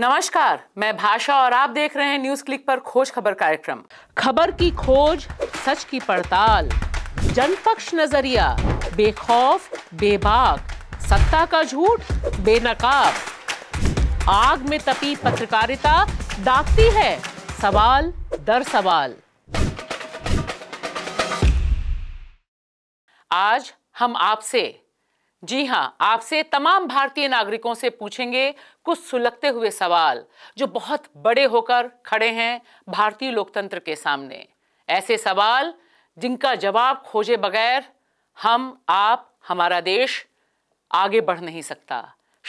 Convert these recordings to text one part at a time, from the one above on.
नमस्कार मैं भाषा और आप देख रहे हैं न्यूज क्लिक पर खोज खबर कार्यक्रम खबर की खोज सच की पड़ताल जनपक्ष नजरिया बेखौफ बेबाक सत्ता का झूठ बेनकाब आग में तपी पत्रकारिता दागती है सवाल दर सवाल आज हम आपसे जी हाँ आपसे तमाम भारतीय नागरिकों से पूछेंगे कुछ सुलगते हुए सवाल जो बहुत बड़े होकर खड़े हैं भारतीय लोकतंत्र के सामने ऐसे सवाल जिनका जवाब खोजे बगैर हम आप हमारा देश आगे बढ़ नहीं सकता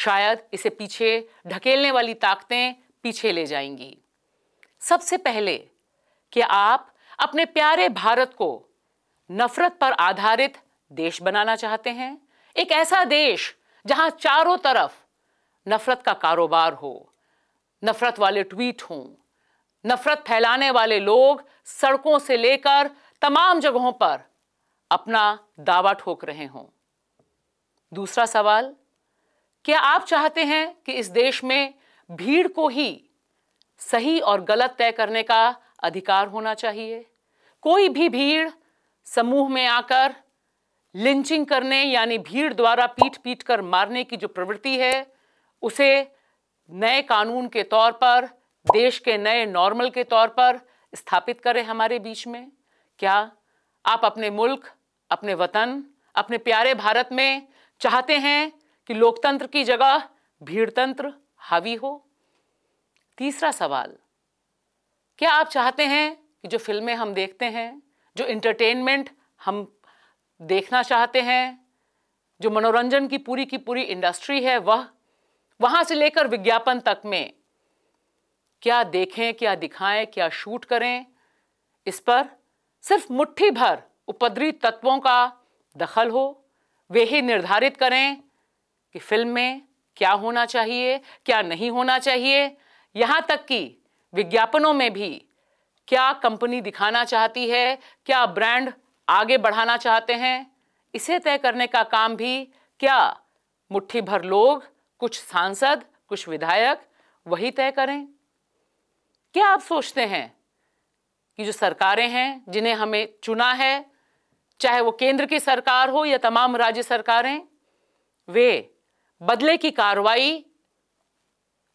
शायद इसे पीछे ढकेलने वाली ताकतें पीछे ले जाएंगी सबसे पहले कि आप अपने प्यारे भारत को नफरत पर आधारित देश बनाना चाहते हैं एक ऐसा देश जहां चारों तरफ नफरत का कारोबार हो नफरत वाले ट्वीट हो नफरत फैलाने वाले लोग सड़कों से लेकर तमाम जगहों पर अपना दावा ठोक रहे हों दूसरा सवाल क्या आप चाहते हैं कि इस देश में भीड़ को ही सही और गलत तय करने का अधिकार होना चाहिए कोई भी भीड़ समूह में आकर लिंचिंग करने यानी भीड़ द्वारा पीट पीट कर मारने की जो प्रवृत्ति है उसे नए कानून के तौर पर देश के नए नॉर्मल के तौर पर स्थापित करें हमारे बीच में क्या आप अपने मुल्क अपने वतन अपने प्यारे भारत में चाहते हैं कि लोकतंत्र की जगह भीड़तंत्र हावी हो तीसरा सवाल क्या आप चाहते हैं कि जो फिल्में हम देखते हैं जो इंटरटेनमेंट हम देखना चाहते हैं जो मनोरंजन की पूरी की पूरी इंडस्ट्री है वह वहां से लेकर विज्ञापन तक में क्या देखें क्या दिखाएं क्या शूट करें इस पर सिर्फ मुट्ठी भर उपद्री तत्वों का दखल हो वे ही निर्धारित करें कि फिल्म में क्या होना चाहिए क्या नहीं होना चाहिए यहाँ तक कि विज्ञापनों में भी क्या कंपनी दिखाना चाहती है क्या ब्रांड आगे बढ़ाना चाहते हैं इसे तय करने का काम भी क्या मुट्ठी भर लोग कुछ सांसद कुछ विधायक वही तय करें क्या आप सोचते हैं कि जो सरकारें हैं जिन्हें हमें चुना है चाहे वो केंद्र की सरकार हो या तमाम राज्य सरकारें वे बदले की कार्रवाई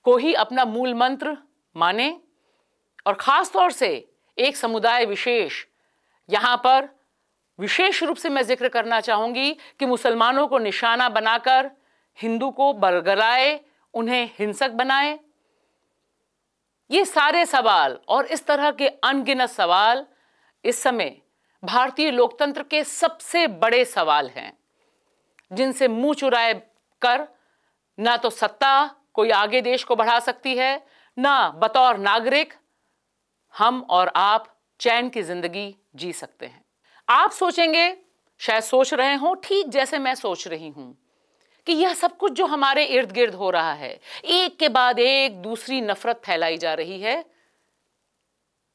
को ही अपना मूल मंत्र माने और ख़ास तौर से एक समुदाय विशेष यहाँ पर विशेष रूप से मैं जिक्र करना चाहूंगी कि मुसलमानों को निशाना बनाकर हिंदू को बरगलाए उन्हें हिंसक बनाए ये सारे सवाल और इस तरह के अनगिनत सवाल इस समय भारतीय लोकतंत्र के सबसे बड़े सवाल हैं जिनसे मुंह चुराए कर ना तो सत्ता कोई आगे देश को बढ़ा सकती है ना बतौर नागरिक हम और आप चैन की जिंदगी जी सकते हैं आप सोचेंगे शायद सोच रहे हो ठीक जैसे मैं सोच रही हूं कि यह सब कुछ जो हमारे इर्द गिर्द हो रहा है एक के बाद एक दूसरी नफरत फैलाई जा रही है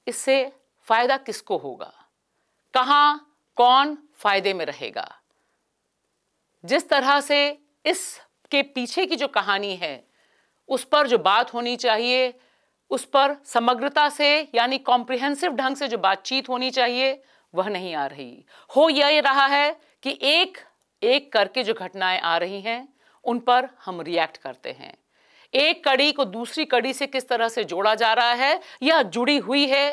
इससे फायदा किसको होगा कहा कौन फायदे में रहेगा जिस तरह से इस के पीछे की जो कहानी है उस पर जो बात होनी चाहिए उस पर समग्रता से यानी कॉम्प्रिहेंसिव ढंग से जो बातचीत होनी चाहिए वह नहीं आ रही हो यह रहा है कि एक एक करके जो घटनाएं आ रही हैं उन पर हम रिएक्ट करते हैं एक कड़ी को दूसरी कड़ी से किस तरह से जोड़ा जा रहा है या जुड़ी हुई है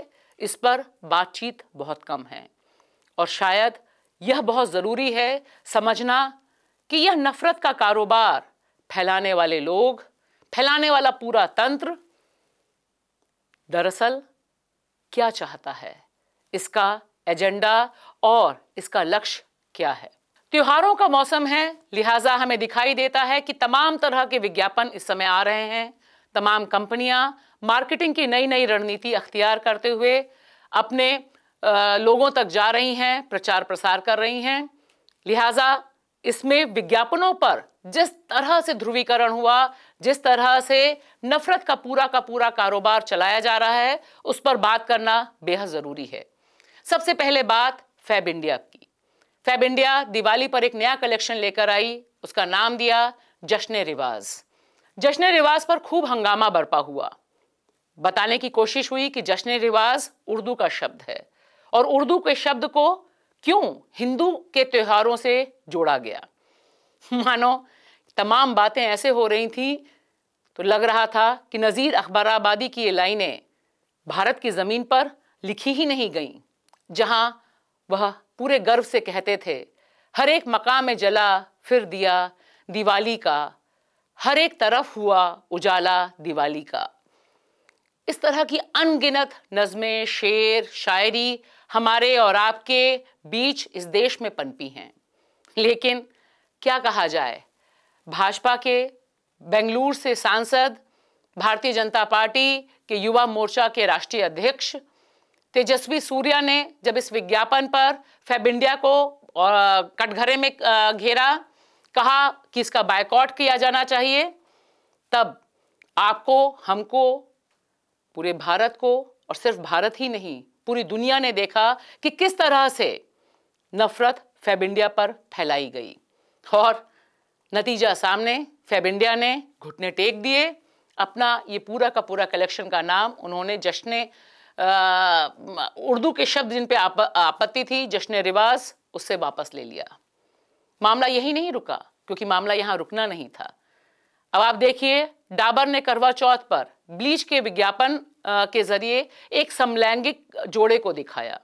इस पर बातचीत बहुत कम है और शायद यह बहुत ज़रूरी है समझना कि यह नफ़रत का कारोबार फैलाने वाले लोग फैलाने वाला पूरा तंत्र दरअसल क्या चाहता है इसका एजेंडा और इसका लक्ष्य क्या है त्योहारों का मौसम है लिहाजा हमें दिखाई देता है कि तमाम तरह के विज्ञापन इस समय आ रहे हैं तमाम कंपनियां मार्केटिंग की नई नई रणनीति अख्तियार करते हुए अपने लोगों तक जा रही हैं प्रचार प्रसार कर रही हैं लिहाजा इसमें विज्ञापनों पर जिस तरह से ध्रुवीकरण हुआ जिस तरह से नफरत का पूरा का पूरा कारोबार चलाया जा रहा है उस पर बात करना बेहद ज़रूरी है सबसे पहले बात फैब इंडिया की फैब इंडिया दिवाली पर एक नया कलेक्शन लेकर आई उसका नाम दिया जश्न रिवाज जश्न रिवाज पर खूब हंगामा बरपा हुआ बताने की कोशिश हुई कि जश्न रिवाज उर्दू का शब्द है और उर्दू के शब्द को क्यों हिंदू के त्योहारों से जोड़ा गया मानो तमाम बातें ऐसे हो रही थी तो लग रहा था कि नज़ीर अखबाराबादी की ये लाइनें भारत की ज़मीन पर लिखी ही नहीं गईं जहां वह पूरे गर्व से कहते थे हर एक मकाम में जला फिर दिया दिवाली का हर एक तरफ हुआ उजाला दिवाली का इस तरह की अनगिनत नज़में शेर शायरी हमारे और आपके बीच इस देश में पनपी हैं लेकिन क्या कहा जाए भाजपा के बेंगलुरु से सांसद भारतीय जनता पार्टी के युवा मोर्चा के राष्ट्रीय अध्यक्ष तेजस्वी सूर्या ने जब इस विज्ञापन पर फैब इंडिया को कटघरे में घेरा कहा कि इसका बायकॉट किया जाना चाहिए तब आपको हमको पूरे भारत को और सिर्फ भारत ही नहीं पूरी दुनिया ने देखा कि किस तरह से नफरत फैब इंडिया पर फैलाई गई और नतीजा सामने फैब इंडिया ने घुटने टेक दिए अपना ये पूरा का पूरा कलेक्शन का नाम उन्होंने जश्न उर्दू के शब्द जिन पे आप, आपत्ति थी जश्न रिवाज उससे वापस ले लिया मामला यही नहीं रुका क्योंकि मामला यहां रुकना नहीं था अब आप देखिए डाबर ने करवा चौथ पर ब्लीच के विज्ञापन के जरिए एक समलैंगिक जोड़े को दिखाया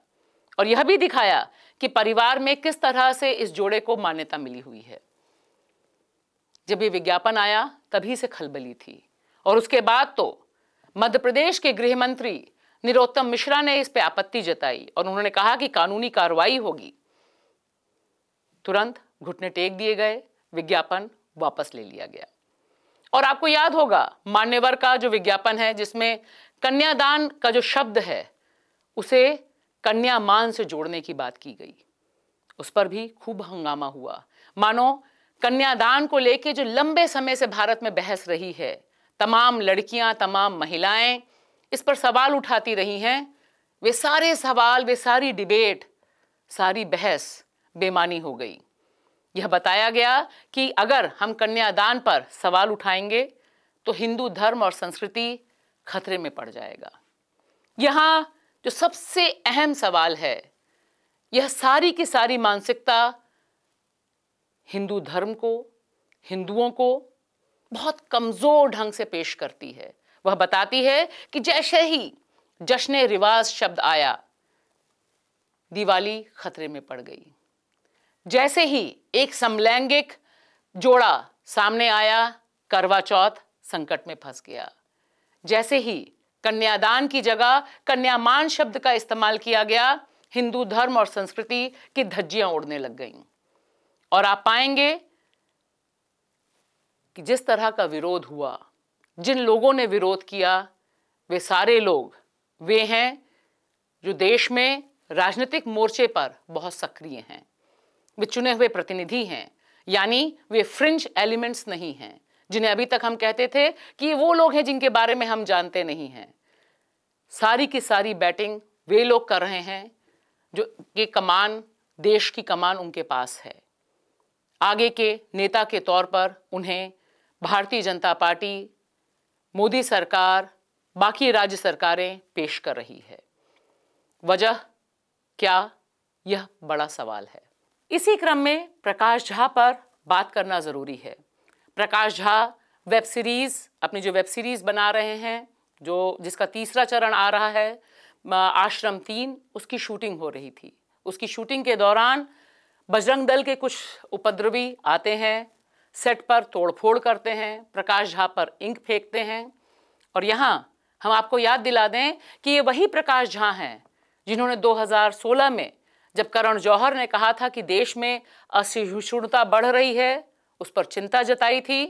और यह भी दिखाया कि परिवार में किस तरह से इस जोड़े को मान्यता मिली हुई है जब ये विज्ञापन आया तभी से खलबली थी और उसके बाद तो मध्य प्रदेश के गृह मंत्री निरोत्तम मिश्रा ने इस पर आपत्ति जताई और उन्होंने कहा कि कानूनी कार्रवाई होगी तुरंत घुटने टेक दिए गए विज्ञापन वापस ले लिया गया और आपको याद होगा मान्यवर का जो विज्ञापन है जिसमें कन्यादान का जो शब्द है उसे कन्या मान से जोड़ने की बात की गई उस पर भी खूब हंगामा हुआ मानो कन्यादान को लेकर जो लंबे समय से भारत में बहस रही है तमाम लड़कियां तमाम महिलाएं इस पर सवाल उठाती रही हैं वे सारे सवाल वे सारी डिबेट सारी बहस बेमानी हो गई यह बताया गया कि अगर हम कन्यादान पर सवाल उठाएंगे तो हिंदू धर्म और संस्कृति खतरे में पड़ जाएगा यहाँ जो सबसे अहम सवाल है यह सारी की सारी मानसिकता हिंदू धर्म को हिंदुओं को बहुत कमज़ोर ढंग से पेश करती है वह बताती है कि जैसे ही जश्न रिवाज शब्द आया दिवाली खतरे में पड़ गई जैसे ही एक समलैंगिक जोड़ा सामने आया करवा चौथ संकट में फंस गया जैसे ही कन्यादान की जगह कन्यामान शब्द का इस्तेमाल किया गया हिंदू धर्म और संस्कृति की धज्जियां उड़ने लग गईं और आप पाएंगे कि जिस तरह का विरोध हुआ जिन लोगों ने विरोध किया वे सारे लोग वे हैं जो देश में राजनीतिक मोर्चे पर बहुत सक्रिय हैं वे चुने हुए प्रतिनिधि हैं यानी वे फ्रिंज एलिमेंट्स नहीं हैं जिन्हें अभी तक हम कहते थे कि वो लोग हैं जिनके बारे में हम जानते नहीं हैं सारी की सारी बैटिंग वे लोग कर रहे हैं जो के कमान देश की कमान उनके पास है आगे के नेता के तौर पर उन्हें भारतीय जनता पार्टी मोदी सरकार बाकी राज्य सरकारें पेश कर रही है वजह क्या यह बड़ा सवाल है इसी क्रम में प्रकाश झा पर बात करना ज़रूरी है प्रकाश झा वेब सीरीज़ अपनी जो वेब सीरीज़ बना रहे हैं जो जिसका तीसरा चरण आ रहा है आश्रम तीन उसकी शूटिंग हो रही थी उसकी शूटिंग के दौरान बजरंग दल के कुछ उपद्रवी आते हैं सेट पर तोड़फोड़ करते हैं प्रकाश झा पर इंक फेंकते हैं और यहाँ हम आपको याद दिला दें कि ये वही प्रकाश झा हैं जिन्होंने 2016 में जब करण जौहर ने कहा था कि देश में असहिष्णुता बढ़ रही है उस पर चिंता जताई थी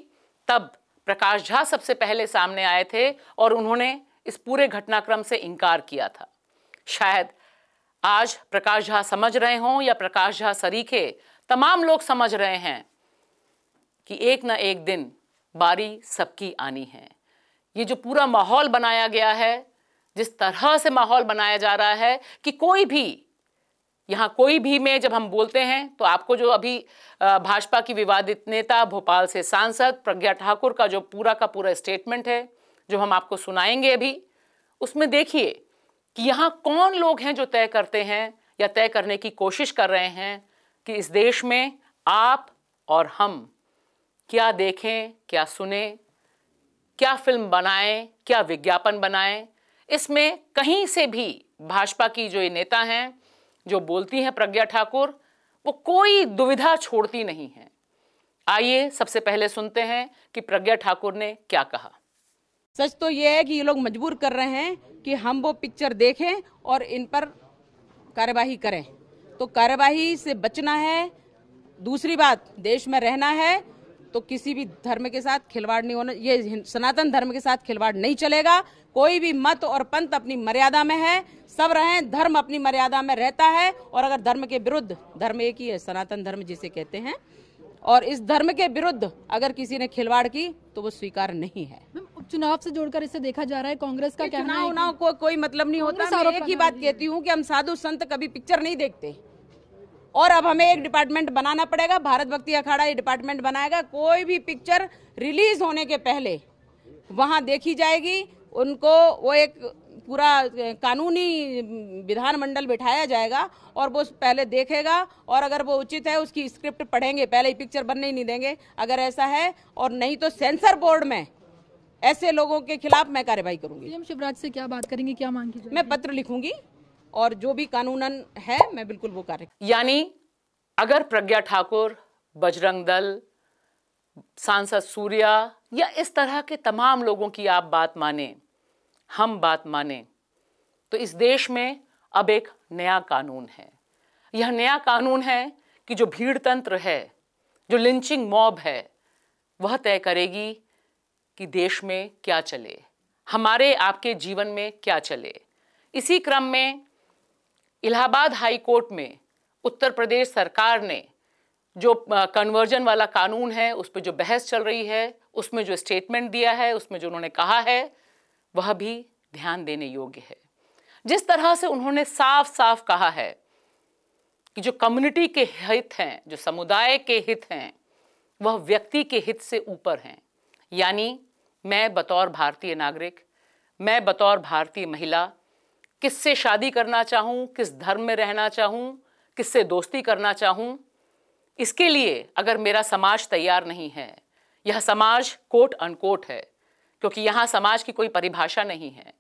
तब प्रकाश झा सबसे पहले सामने आए थे और उन्होंने इस पूरे घटनाक्रम से इनकार किया था शायद आज प्रकाश झा समझ रहे हों या प्रकाश झा सरीखे तमाम लोग समझ रहे हैं कि एक ना एक दिन बारी सबकी आनी है ये जो पूरा माहौल बनाया गया है जिस तरह से माहौल बनाया जा रहा है कि कोई भी यहाँ कोई भी में जब हम बोलते हैं तो आपको जो अभी भाजपा की विवादित नेता भोपाल से सांसद प्रज्ञा ठाकुर का जो पूरा का पूरा स्टेटमेंट है जो हम आपको सुनाएंगे अभी उसमें देखिए कि यहाँ कौन लोग हैं जो तय करते हैं या तय करने की कोशिश कर रहे हैं कि इस देश में आप और हम क्या देखें क्या सुने क्या फिल्म बनाएं क्या विज्ञापन बनाएं इसमें कहीं से भी भाजपा की जो ये नेता हैं जो बोलती हैं प्रज्ञा ठाकुर वो कोई दुविधा छोड़ती नहीं है आइए सबसे पहले सुनते हैं कि प्रज्ञा ठाकुर ने क्या कहा सच तो ये है कि ये लोग मजबूर कर रहे हैं कि हम वो पिक्चर देखें और इन पर कार्यवाही करें तो कार्यवाही से बचना है दूसरी बात देश में रहना है तो किसी भी धर्म के साथ खिलवाड़ नहीं होना ये सनातन धर्म के साथ खिलवाड़ नहीं चलेगा कोई भी मत और पंथ अपनी मर्यादा में है सब रहें धर्म अपनी मर्यादा में रहता है और अगर धर्म के विरुद्ध धर्म एक ही है सनातन धर्म जिसे कहते हैं और इस धर्म के विरुद्ध अगर किसी ने खिलवाड़ की तो वो स्वीकार नहीं है उपचुनाव से जोड़कर इसे देखा जा रहा है कांग्रेस का कहना चुनाव को कोई मतलब नहीं होता मैं एक ही बात कहती हूँ कि हम साधु संत कभी पिक्चर नहीं देखते और अब हमें एक डिपार्टमेंट बनाना पड़ेगा भारत भक्ति अखाड़ा ये डिपार्टमेंट बनाएगा कोई भी पिक्चर रिलीज होने के पहले वहाँ देखी जाएगी उनको वो एक पूरा कानूनी विधानमंडल बिठाया जाएगा और वो पहले देखेगा और अगर वो उचित है उसकी स्क्रिप्ट पढ़ेंगे पहले ही पिक्चर बनने ही नहीं देंगे अगर ऐसा है और नहीं तो सेंसर बोर्ड में ऐसे लोगों के खिलाफ मैं कार्रवाई करूंगी शिवराज से क्या बात करेंगे क्या मांगी मैं पत्र लिखूंगी और जो भी कानूनन है मैं बिल्कुल वो कार्य यानी अगर प्रज्ञा ठाकुर बजरंग दल सांसद सूर्या या इस तरह के तमाम लोगों की आप बात माने हम बात माने तो इस देश में अब एक नया कानून है यह नया कानून है कि जो भीड़ तंत्र है जो लिंचिंग मॉब है वह तय करेगी कि देश में क्या चले हमारे आपके जीवन में क्या चले इसी क्रम में इलाहाबाद हाई कोर्ट में उत्तर प्रदेश सरकार ने जो कन्वर्जन वाला कानून है उस पर जो बहस चल रही है उसमें जो स्टेटमेंट दिया है उसमें जो उन्होंने कहा है वह भी ध्यान देने योग्य है जिस तरह से उन्होंने साफ साफ कहा है कि जो कम्युनिटी के हित हैं जो समुदाय के हित हैं वह व्यक्ति के हित से ऊपर हैं यानी मैं बतौर भारतीय नागरिक मैं बतौर भारतीय महिला किससे शादी करना चाहूँ किस धर्म में रहना चाहूँ किससे दोस्ती करना चाहूँ इसके लिए अगर मेरा समाज तैयार नहीं है यह समाज कोट अनकोट है क्योंकि यहाँ समाज की कोई परिभाषा नहीं है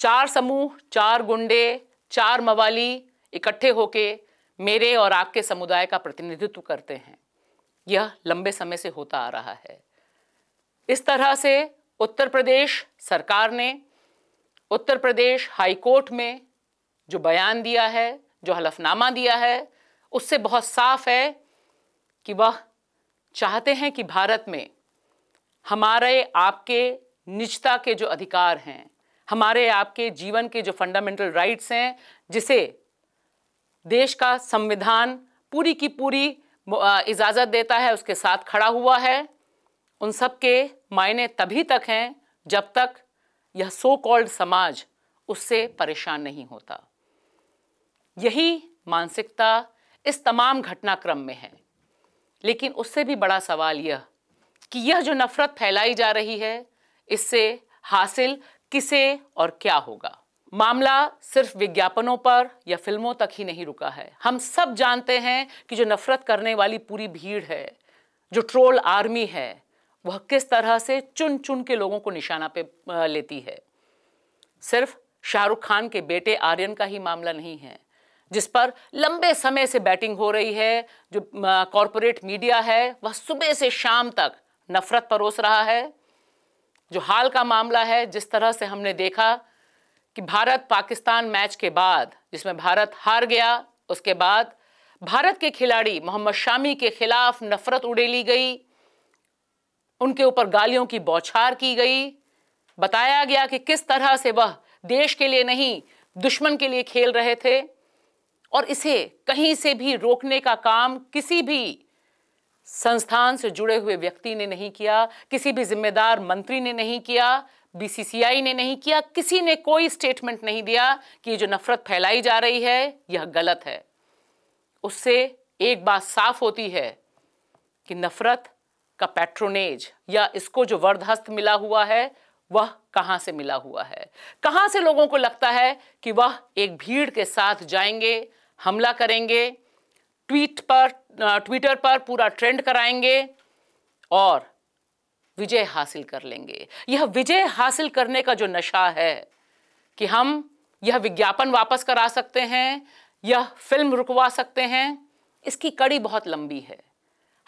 चार समूह चार गुंडे चार मवाली इकट्ठे होके मेरे और आपके समुदाय का प्रतिनिधित्व करते हैं यह लंबे समय से होता आ रहा है इस तरह से उत्तर प्रदेश सरकार ने उत्तर प्रदेश हाईकोर्ट में जो बयान दिया है जो हलफनामा दिया है उससे बहुत साफ है कि वह चाहते हैं कि भारत में हमारे आपके निजता के जो अधिकार हैं हमारे आपके जीवन के जो फंडामेंटल राइट्स हैं जिसे देश का संविधान पूरी की पूरी इजाज़त देता है उसके साथ खड़ा हुआ है उन सब के मायने तभी तक हैं जब तक यह सो कॉल्ड समाज उससे परेशान नहीं होता यही मानसिकता इस तमाम घटनाक्रम में है लेकिन उससे भी बड़ा सवाल यह कि यह जो नफ़रत फैलाई जा रही है इससे हासिल किसे और क्या होगा मामला सिर्फ विज्ञापनों पर या फिल्मों तक ही नहीं रुका है हम सब जानते हैं कि जो नफ़रत करने वाली पूरी भीड़ है जो ट्रोल आर्मी है वह किस तरह से चुन चुन के लोगों को निशाना पे लेती है सिर्फ शाहरुख खान के बेटे आर्यन का ही मामला नहीं है जिस पर लंबे समय से बैटिंग हो रही है जो कॉरपोरेट मीडिया है वह सुबह से शाम तक नफरत परोस रहा है जो हाल का मामला है जिस तरह से हमने देखा कि भारत पाकिस्तान मैच के बाद जिसमें भारत हार गया उसके बाद भारत के खिलाड़ी मोहम्मद शामी के खिलाफ नफरत उड़ेली गई उनके ऊपर गालियों की बौछार की गई बताया गया कि किस तरह से वह देश के लिए नहीं दुश्मन के लिए खेल रहे थे और इसे कहीं से भी रोकने का काम किसी भी संस्थान से जुड़े हुए व्यक्ति ने नहीं किया किसी भी जिम्मेदार मंत्री ने नहीं किया बीसीसीआई ने नहीं किया किसी ने कोई स्टेटमेंट नहीं दिया कि जो नफरत फैलाई जा रही है यह गलत है उससे एक बात साफ होती है कि नफरत का पैट्रोनेज या इसको जो वर्धहस्त मिला हुआ है वह कहां से मिला हुआ है कहां से लोगों को लगता है कि वह एक भीड़ के साथ जाएंगे हमला करेंगे ट्वीट पर ट्विटर पर पूरा ट्रेंड कराएंगे और विजय हासिल कर लेंगे यह विजय हासिल करने का जो नशा है कि हम यह विज्ञापन वापस करा सकते हैं यह फिल्म रुकवा सकते हैं इसकी कड़ी बहुत लंबी है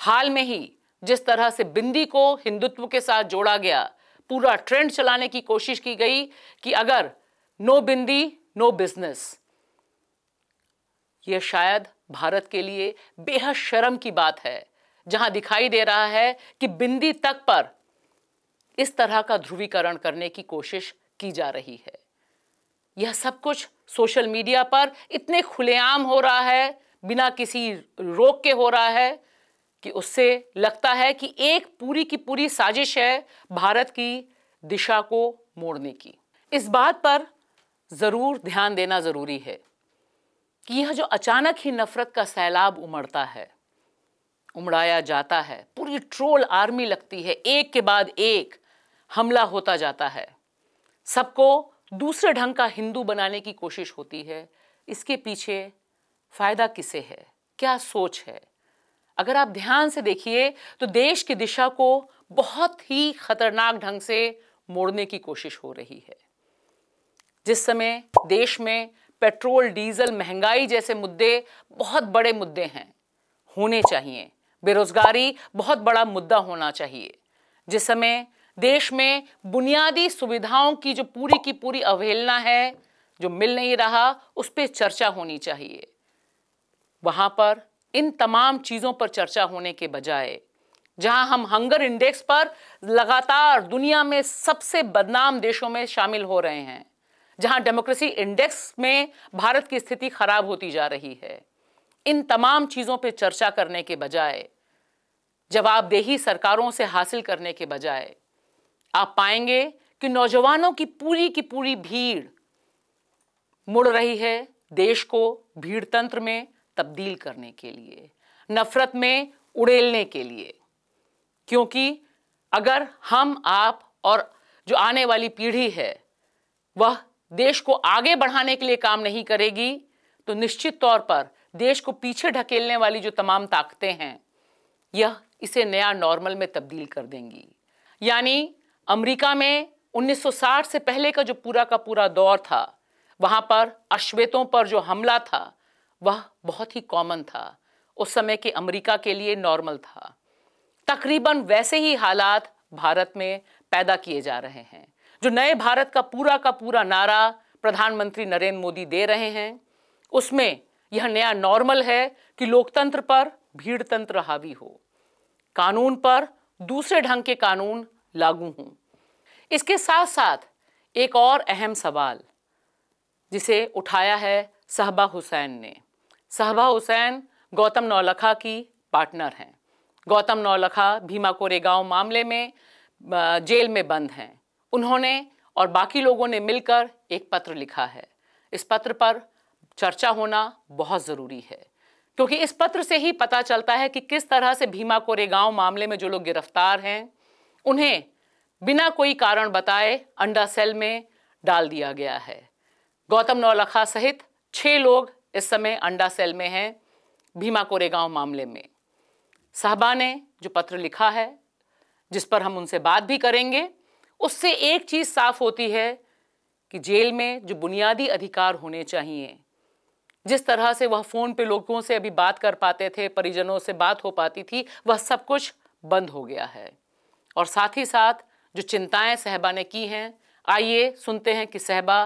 हाल में ही जिस तरह से बिंदी को हिंदुत्व के साथ जोड़ा गया पूरा ट्रेंड चलाने की कोशिश की गई कि अगर नो बिंदी नो बिजनेस यह शायद भारत के लिए बेहद शर्म की बात है जहां दिखाई दे रहा है कि बिंदी तक पर इस तरह का ध्रुवीकरण करने की कोशिश की जा रही है यह सब कुछ सोशल मीडिया पर इतने खुलेआम हो रहा है बिना किसी रोक के हो रहा है कि उससे लगता है कि एक पूरी की पूरी साजिश है भारत की दिशा को मोड़ने की इस बात पर ज़रूर ध्यान देना ज़रूरी है कि यह जो अचानक ही नफ़रत का सैलाब उमड़ता है उमड़ाया जाता है पूरी ट्रोल आर्मी लगती है एक के बाद एक हमला होता जाता है सबको दूसरे ढंग का हिंदू बनाने की कोशिश होती है इसके पीछे फ़ायदा किसे है क्या सोच है अगर आप ध्यान से देखिए तो देश की दिशा को बहुत ही खतरनाक ढंग से मोड़ने की कोशिश हो रही है जिस समय देश में पेट्रोल डीजल महंगाई जैसे मुद्दे बहुत बड़े मुद्दे हैं होने चाहिए बेरोजगारी बहुत बड़ा मुद्दा होना चाहिए जिस समय देश में बुनियादी सुविधाओं की जो पूरी की पूरी अवहेलना है जो मिल नहीं रहा उस पर चर्चा होनी चाहिए वहां पर इन तमाम चीज़ों पर चर्चा होने के बजाय जहां हम हंगर इंडेक्स पर लगातार दुनिया में सबसे बदनाम देशों में शामिल हो रहे हैं जहां डेमोक्रेसी इंडेक्स में भारत की स्थिति खराब होती जा रही है इन तमाम चीज़ों पर चर्चा करने के बजाय जवाबदेही सरकारों से हासिल करने के बजाय आप पाएंगे कि नौजवानों की पूरी की पूरी भीड़ मुड़ रही है देश को भीड़ तंत्र में तब्दील करने के लिए नफरत में उड़ेलने के लिए क्योंकि अगर हम आप और जो आने वाली पीढ़ी है वह देश को आगे बढ़ाने के लिए काम नहीं करेगी तो निश्चित तौर पर देश को पीछे ढकेलने वाली जो तमाम ताकतें हैं यह इसे नया नॉर्मल में तब्दील कर देंगी यानी अमेरिका में 1960 से पहले का जो पूरा का पूरा दौर था वहाँ पर अश्वेतों पर जो हमला था वह बहुत ही कॉमन था उस समय के अमेरिका के लिए नॉर्मल था तकरीबन वैसे ही हालात भारत में पैदा किए जा रहे हैं जो नए भारत का पूरा का पूरा नारा प्रधानमंत्री नरेंद्र मोदी दे रहे हैं उसमें यह नया नॉर्मल है कि लोकतंत्र पर भीड़ तंत्र हावी हो कानून पर दूसरे ढंग के कानून लागू हों इसके साथ साथ एक और अहम सवाल जिसे उठाया है सहबा हुसैन ने सहबा हुसैन गौतम नौलखा की पार्टनर हैं गौतम नौलखा भीमा कोरेगांव मामले में जेल में बंद हैं उन्होंने और बाकी लोगों ने मिलकर एक पत्र लिखा है इस पत्र पर चर्चा होना बहुत ज़रूरी है क्योंकि इस पत्र से ही पता चलता है कि किस तरह से भीमा कोरेगांव मामले में जो लोग गिरफ्तार हैं उन्हें बिना कोई कारण बताए अंडा सेल में डाल दिया गया है गौतम नौलखा सहित छः लोग इस समय अंडा सेल में हैं भीमा कोरेगांव मामले में साहबा ने जो पत्र लिखा है जिस पर हम उनसे बात भी करेंगे उससे एक चीज़ साफ होती है कि जेल में जो बुनियादी अधिकार होने चाहिए जिस तरह से वह फ़ोन पे लोगों से अभी बात कर पाते थे परिजनों से बात हो पाती थी वह सब कुछ बंद हो गया है और साथ ही साथ जो चिंताएं सहबा ने की हैं आइए सुनते हैं कि सहबा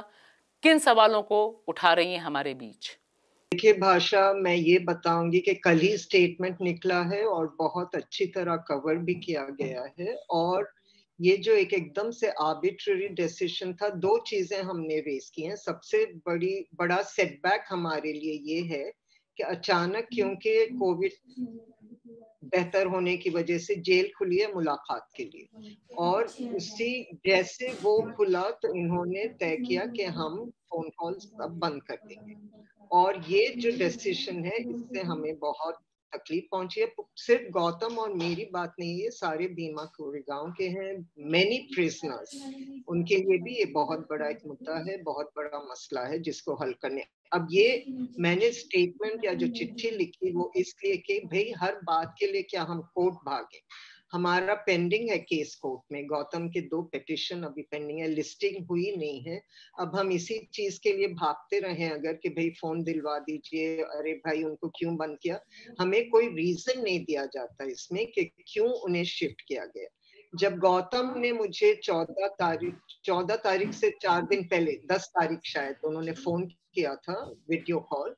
किन सवालों को उठा रही हैं हमारे बीच देखिए भाषा मैं ये बताऊंगी कि कल ही स्टेटमेंट निकला है और बहुत अच्छी तरह कवर भी किया गया है और ये जो एक एकदम से आर्बिट्ररी डिसीजन था दो चीजें हमने रेस की हैं सबसे बड़ी बड़ा सेटबैक हमारे लिए ये है कि अचानक क्योंकि कोविड बेहतर होने की वजह से जेल खुली है मुलाकात के लिए और उसी जैसे वो खुला तो इन्होंने तय किया कि हम फोन कॉल अब बंद कर देंगे और ये जो डिसीशन है इससे हमें बहुत तकलीफ पहुंची है सिर्फ गौतम और मेरी बात नहीं है सारे भीमा कोरेगांव के हैं मैनी प्रिजनर्स उनके लिए भी ये बहुत बड़ा एक मुद्दा है बहुत बड़ा मसला है जिसको हल करने अब ये मैंने स्टेटमेंट या जो चिट्ठी लिखी वो इसलिए कि भाई हर बात के लिए क्या हम कोर्ट भागे हमारा पेंडिंग है केस कोर्ट में गौतम के दो पिटिशन अभी पेंडिंग है लिस्टिंग हुई नहीं है अब हम इसी चीज के लिए भागते रहे अगर कि भाई फोन दिलवा दीजिए अरे भाई उनको क्यों बंद किया हमें कोई रीजन नहीं दिया जाता इसमें कि क्यों उन्हें शिफ्ट किया गया जब गौतम ने मुझे चौदह तारीख चौदह तारीख से चार दिन पहले दस तारीख शायद उन्होंने फोन किया था वीडियो कॉल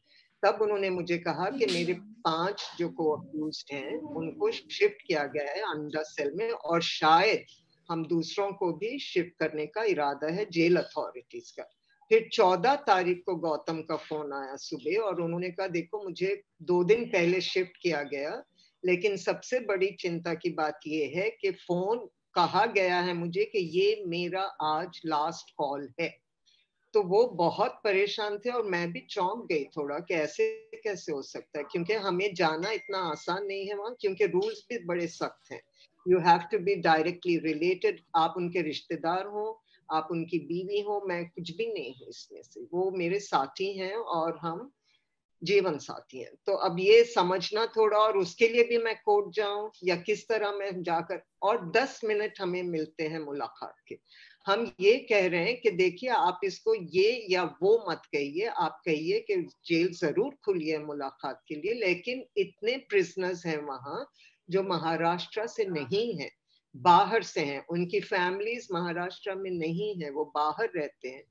तब उन्होंने मुझे कहा कि मेरे पांच जो को अक्यूज हैं उनको शिफ्ट किया गया है अंडा सेल में और शायद हम दूसरों को भी शिफ्ट करने का इरादा है जेल अथॉरिटीज का फिर चौदह तारीख को गौतम का फोन आया सुबह और उन्होंने कहा देखो मुझे दो दिन पहले शिफ्ट किया गया लेकिन सबसे बड़ी चिंता की बात यह है कि फोन कहा गया है मुझे कि ये मेरा आज लास्ट कॉल है तो वो बहुत परेशान थे और मैं भी चौंक गई थोड़ा कि ऐसे कैसे हो सकता है क्योंकि हमें जाना इतना आसान नहीं है वहाँ क्योंकि रूल्स भी बड़े सख्त हैं you have to be directly related आप उनके रिश्तेदार हो आप उनकी बीवी हो मैं कुछ भी नहीं हूँ इसमें से वो मेरे साथी हैं और हम जीवन साथी हैं तो अब ये समझना थोड़ा और उसके लिए भी मैं कोर्ट जाऊं या किस तरह मैं जाकर और दस मिनट हमें मिलते हैं मुलाकात के हम ये कह रहे हैं कि देखिए आप इसको ये या वो मत कहिए आप कहिए कि जेल जरूर खुली है मुलाकात के लिए लेकिन इतने प्रिजनर्स हैं वहाँ जो महाराष्ट्र से नहीं है बाहर से हैं उनकी फैमिलीज महाराष्ट्र में नहीं है वो बाहर रहते हैं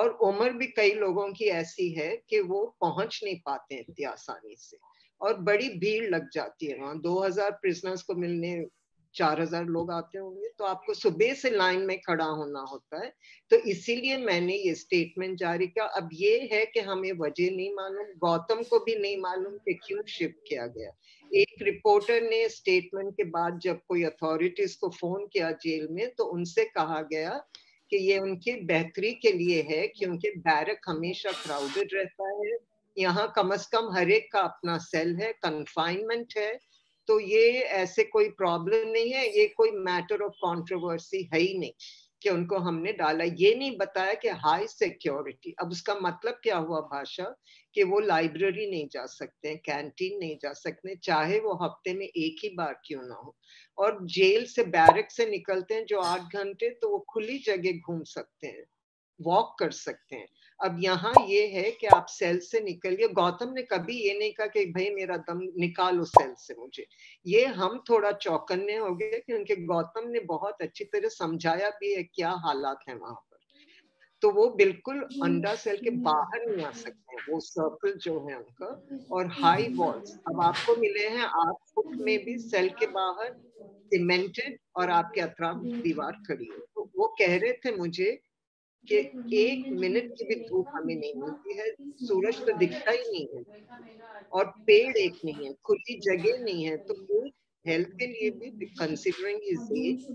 और उम्र भी कई लोगों की ऐसी है कि वो पहुंच नहीं पाते इतनी आसानी से और बड़ी भीड़ लग जाती है वहाँ दो हजार प्रिजनर्स को मिलने चार हजार लोग आते होंगे तो आपको सुबह से लाइन में खड़ा होना होता है तो इसीलिए मैंने ये स्टेटमेंट जारी किया अब ये है कि हमें वजह नहीं मालूम गौतम को भी नहीं मालूम कि क्यों शिफ्ट किया गया एक रिपोर्टर ने स्टेटमेंट के बाद जब कोई अथॉरिटीज को फोन किया जेल में तो उनसे कहा गया कि ये उनकी बेहतरी के लिए है क्योंकि बैरक हमेशा क्राउडेड रहता है यहाँ कम अज कम हर एक का अपना सेल है कन्फाइनमेंट है तो ये ऐसे कोई प्रॉब्लम नहीं है ये कोई मैटर ऑफ कंट्रोवर्सी है ही नहीं कि उनको हमने डाला ये नहीं बताया कि हाई सिक्योरिटी अब उसका मतलब क्या हुआ भाषा कि वो लाइब्रेरी नहीं जा सकते हैं कैंटीन नहीं जा सकते चाहे वो हफ्ते में एक ही बार क्यों ना हो और जेल से बैरक से निकलते हैं जो आठ घंटे तो वो खुली जगह घूम सकते हैं वॉक कर सकते हैं अब यहाँ ये है कि आप सेल से निकलिए गौतम ने कभी ये नहीं कहा कि भाई मेरा दम निकालो सेल से मुझे ये हम थोड़ा चौकन्ने हो गए क्योंकि गौतम ने बहुत अच्छी तरह समझाया भी है क्या हालात है वहां पर तो वो बिल्कुल अंडा सेल के बाहर नहीं आ सकते वो सर्कल जो है उनका और हाई वॉल्स अब आपको मिले हैं आप फुट में भी सेल के बाहर सीमेंटेड और आपके अतराब दीवार खड़ी है तो वो कह रहे थे मुझे कि एक मिनट की भी धूप हमें नहीं मिलती है सूरज तो दिखता ही नहीं है और पेड़ एक नहीं है खुली जगह नहीं है तो वो हेल्थ के लिए भी कंसिडरिंग इज एज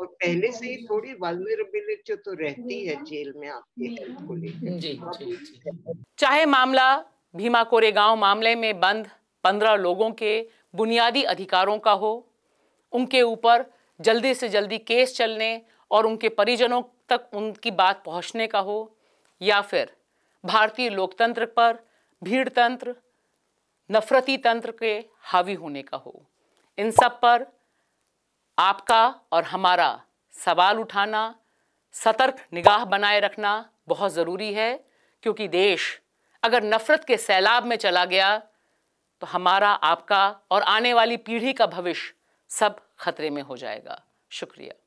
और पहले से ही थोड़ी वालनरेबिलिटी तो रहती है जेल में आपके हेल्थ को लेकर तो चाहे मामला भीमा कोरेगांव मामले में बंद पंद्रह लोगों के बुनियादी अधिकारों का हो उनके ऊपर जल्दी से जल्दी केस चलने और उनके परिजनों तक उनकी बात पहुंचने का हो या फिर भारतीय लोकतंत्र पर भीड़ तंत्र नफरती तंत्र के हावी होने का हो इन सब पर आपका और हमारा सवाल उठाना सतर्क निगाह बनाए रखना बहुत ज़रूरी है क्योंकि देश अगर नफ़रत के सैलाब में चला गया तो हमारा आपका और आने वाली पीढ़ी का भविष्य सब खतरे में हो जाएगा शुक्रिया